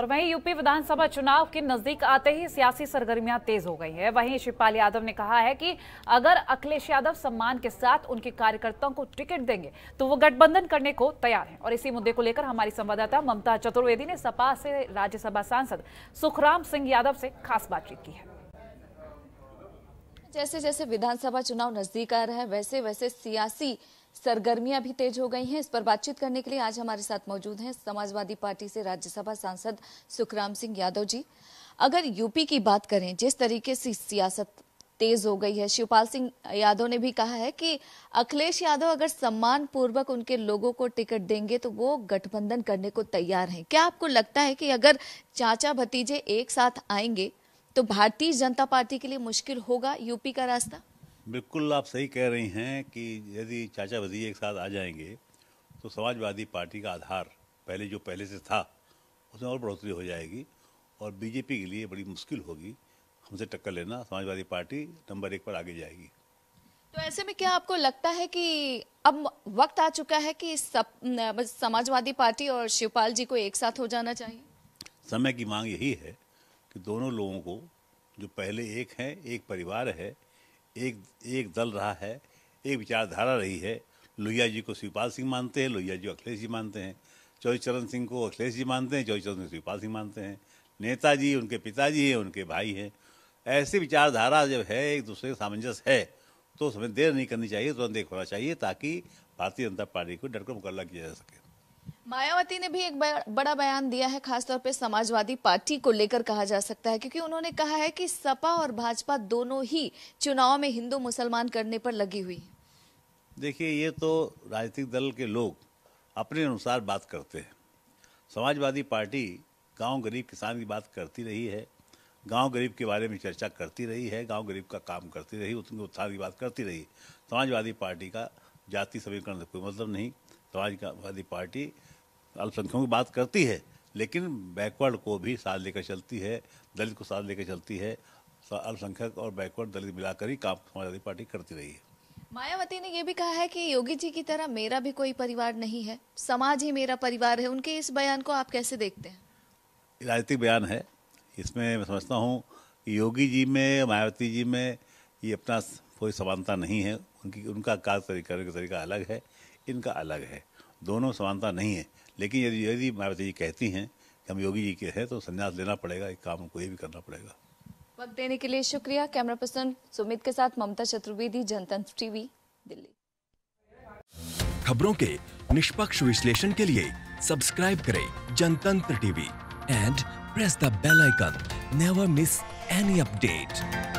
और वहीं यूपी विधानसभा चुनाव के नजदीक आते ही सियासी सरगर्मियां तेज हो गई है वहीं शिवपाल यादव ने कहा है कि अगर अखिलेश यादव सम्मान के साथ उनके कार्यकर्ताओं को टिकट देंगे तो वो गठबंधन करने को तैयार हैं और इसी मुद्दे को लेकर हमारी संवाददाता ममता चतुर्वेदी ने सपा से राज्यसभा सांसद सुखराम सिंह यादव से खास बातचीत की है जैसे जैसे विधानसभा चुनाव नजदीक आ रहे हैं वैसे वैसे सियासी सरगर्मियां भी तेज हो गई हैं इस पर बातचीत करने के लिए आज हमारे साथ मौजूद हैं समाजवादी पार्टी से राज्यसभा सांसद सुखराम सिंह यादव जी अगर यूपी की बात करें जिस तरीके से सियासत तेज हो गई है शिवपाल सिंह यादव ने भी कहा है कि अखिलेश यादव अगर सम्मान पूर्वक उनके लोगों को टिकट देंगे तो वो गठबंधन करने को तैयार हैं क्या आपको लगता है कि अगर चाचा भतीजे एक साथ आएंगे तो भारतीय जनता पार्टी के लिए मुश्किल होगा यूपी का रास्ता बिल्कुल आप सही कह रही हैं कि यदि चाचा वजी एक साथ आ जाएंगे तो समाजवादी पार्टी का आधार पहले जो पहले से था उसमें और बढ़ोतरी हो जाएगी और बीजेपी के लिए बड़ी मुश्किल होगी हमसे टक्कर लेना समाजवादी पार्टी नंबर एक पर आगे जाएगी तो ऐसे में क्या आपको लगता है कि अब वक्त आ चुका है कि सब समाजवादी पार्टी और शिवपाल जी को एक साथ हो जाना चाहिए समय की मांग यही है कि दोनों लोगों को जो पहले एक हैं एक परिवार है एक एक दल रहा है एक विचारधारा रही है लोहिया जी को शिवपाल सिंह मानते हैं लोहिया जी अखिलेश जी मानते हैं चौधरी चरण सिंह को अखिलेश जी मानते हैं चौधरी चरण सिंह शिवपाल सिंह मानते हैं नेताजी उनके पिताजी हैं उनके भाई हैं ऐसी विचारधारा जब है एक दूसरे सामंजस्य है तो उसमें देर नहीं करनी चाहिए तुरंत तो एक होना चाहिए ताकि भारतीय जनता पार्टी को डटकर मुकाबला किया जा सके मायावती ने भी एक बड़ा बयान दिया है खासतौर पे समाजवादी पार्टी को लेकर कहा जा सकता है क्योंकि उन्होंने कहा है कि सपा और भाजपा दोनों ही चुनाव में हिंदू मुसलमान करने पर लगी हुई देखिए ये तो राजनीतिक दल के लोग अपने अनुसार बात करते हैं समाजवादी पार्टी गांव गरीब किसान की बात करती रही है गांव गरीब के बारे में चर्चा करती रही है गांव गरीब का काम करती रही उसके उत्थान की बात करती रही समाजवादी पार्टी का जाति समीकरण तो कोई मतलब नहीं समाजवादी पार्टी अल्पसंख्यकों की बात करती है लेकिन बैकवर्ड को भी साथ लेकर चलती है दलित को साथ लेकर चलती है अल्पसंख्यक और बैकवर्ड दलित मिलाकर ही काम समाजवादी पार्टी करती रही है मायावती ने यह भी कहा है कि योगी जी की तरह मेरा भी कोई परिवार नहीं है समाज ही मेरा परिवार है उनके इस बयान को आप कैसे देखते हैं राजनीतिक बयान है इसमें मैं समझता हूँ कि योगी जी में मायावती जी में ये अपना कोई समानता नहीं है उनकी उनका कार्य तरीका तरीका अलग है इनका अलग है दोनों समानता नहीं है लेकिन यदि यदि मायावती जी कहती हैं कि हम योगी जी के हैं तो संन्यास लेना पड़ेगा एक काम को ये भी करना पड़ेगा वक्त देने के लिए शुक्रिया कैमरा पर्सन सुमित के साथ ममता चतुर्वेदी जनतंत्र टीवी दिल्ली खबरों के निष्पक्ष विश्लेषण के लिए सब्सक्राइब करें Jantantra TV and press the bell icon never miss any update